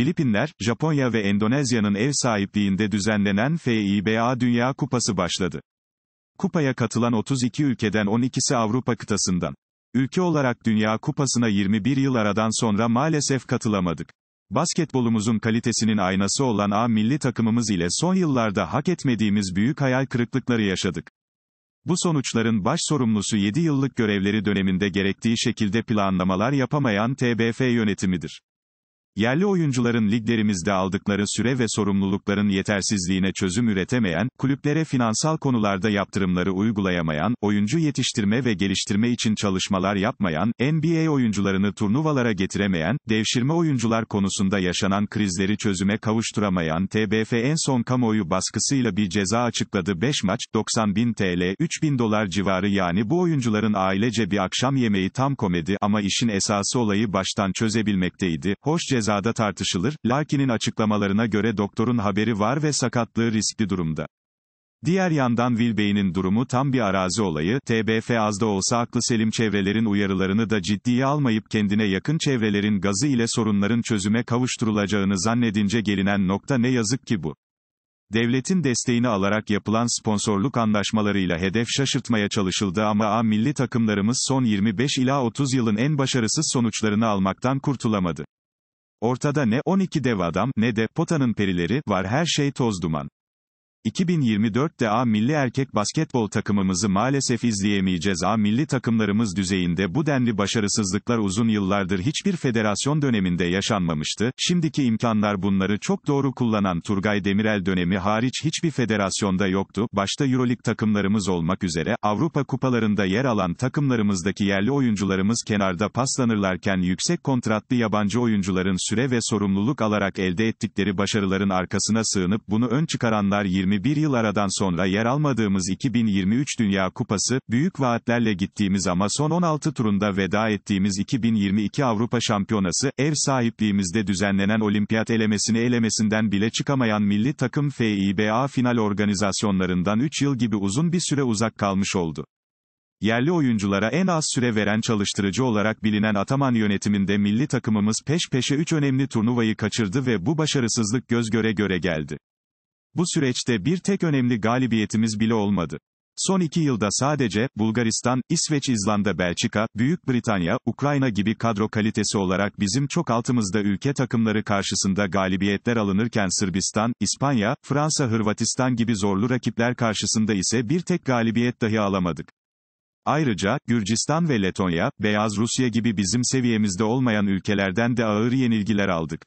Filipinler, Japonya ve Endonezya'nın ev sahipliğinde düzenlenen FIBA Dünya Kupası başladı. Kupaya katılan 32 ülkeden 12'si Avrupa kıtasından. Ülke olarak Dünya Kupası'na 21 yıl aradan sonra maalesef katılamadık. Basketbolumuzun kalitesinin aynası olan A milli takımımız ile son yıllarda hak etmediğimiz büyük hayal kırıklıkları yaşadık. Bu sonuçların baş sorumlusu 7 yıllık görevleri döneminde gerektiği şekilde planlamalar yapamayan TBF yönetimidir. Yerli oyuncuların liglerimizde aldıkları süre ve sorumlulukların yetersizliğine çözüm üretemeyen, kulüplere finansal konularda yaptırımları uygulayamayan, oyuncu yetiştirme ve geliştirme için çalışmalar yapmayan, NBA oyuncularını turnuvalara getiremeyen, devşirme oyuncular konusunda yaşanan krizleri çözüme kavuşturamayan TBF en son kamuoyu baskısıyla bir ceza açıkladı 5 maç, 90 bin TL, 3 bin dolar civarı yani bu oyuncuların ailece bir akşam yemeği tam komedi ama işin esası olayı baştan çözebilmekteydi, hoş ceza cezada tartışılır, Larkin'in açıklamalarına göre doktorun haberi var ve sakatlığı riskli durumda. Diğer yandan Wilbey'nin durumu tam bir arazi olayı, TBF az da olsa aklı selim çevrelerin uyarılarını da ciddiye almayıp kendine yakın çevrelerin gazı ile sorunların çözüme kavuşturulacağını zannedince gelinen nokta ne yazık ki bu. Devletin desteğini alarak yapılan sponsorluk anlaşmalarıyla hedef şaşırtmaya çalışıldı ama A milli takımlarımız son 25 ila 30 yılın en başarısız sonuçlarını almaktan kurtulamadı. Ortada ne 12 dev adam, ne de potanın perileri, var her şey toz duman. 2024'te A milli erkek basketbol takımımızı maalesef izleyemeyeceğiz. A milli takımlarımız düzeyinde bu denli başarısızlıklar uzun yıllardır hiçbir federasyon döneminde yaşanmamıştı. Şimdiki imkanlar bunları çok doğru kullanan Turgay Demirel dönemi hariç hiçbir federasyonda yoktu. Başta Euroleague takımlarımız olmak üzere Avrupa kupalarında yer alan takımlarımızdaki yerli oyuncularımız kenarda paslanırlarken yüksek kontratlı yabancı oyuncuların süre ve sorumluluk alarak elde ettikleri başarıların arkasına sığınıp bunu ön çıkaranlar 20 21 yıl aradan sonra yer almadığımız 2023 Dünya Kupası, büyük vaatlerle gittiğimiz ama son 16 turunda veda ettiğimiz 2022 Avrupa Şampiyonası, ev sahipliğimizde düzenlenen olimpiyat elemesini elemesinden bile çıkamayan milli takım FIBA final organizasyonlarından 3 yıl gibi uzun bir süre uzak kalmış oldu. Yerli oyunculara en az süre veren çalıştırıcı olarak bilinen Ataman yönetiminde milli takımımız peş peşe 3 önemli turnuvayı kaçırdı ve bu başarısızlık göz göre göre geldi. Bu süreçte bir tek önemli galibiyetimiz bile olmadı. Son iki yılda sadece, Bulgaristan, İsveç, İzlanda, Belçika, Büyük Britanya, Ukrayna gibi kadro kalitesi olarak bizim çok altımızda ülke takımları karşısında galibiyetler alınırken Sırbistan, İspanya, Fransa, Hırvatistan gibi zorlu rakipler karşısında ise bir tek galibiyet dahi alamadık. Ayrıca, Gürcistan ve Letonya, Beyaz Rusya gibi bizim seviyemizde olmayan ülkelerden de ağır yenilgiler aldık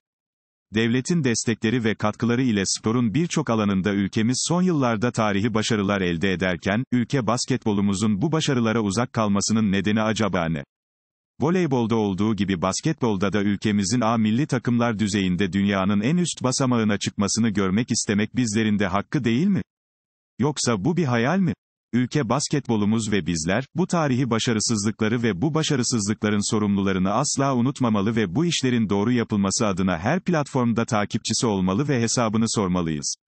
devletin destekleri ve katkıları ile sporun birçok alanında ülkemiz son yıllarda tarihi başarılar elde ederken, ülke basketbolumuzun bu başarılara uzak kalmasının nedeni acaba ne? Voleybolda olduğu gibi basketbolda da ülkemizin A milli takımlar düzeyinde dünyanın en üst basamağına çıkmasını görmek istemek bizlerin de hakkı değil mi? Yoksa bu bir hayal mi? ülke basketbolumuz ve bizler, bu tarihi başarısızlıkları ve bu başarısızlıkların sorumlularını asla unutmamalı ve bu işlerin doğru yapılması adına her platformda takipçisi olmalı ve hesabını sormalıyız.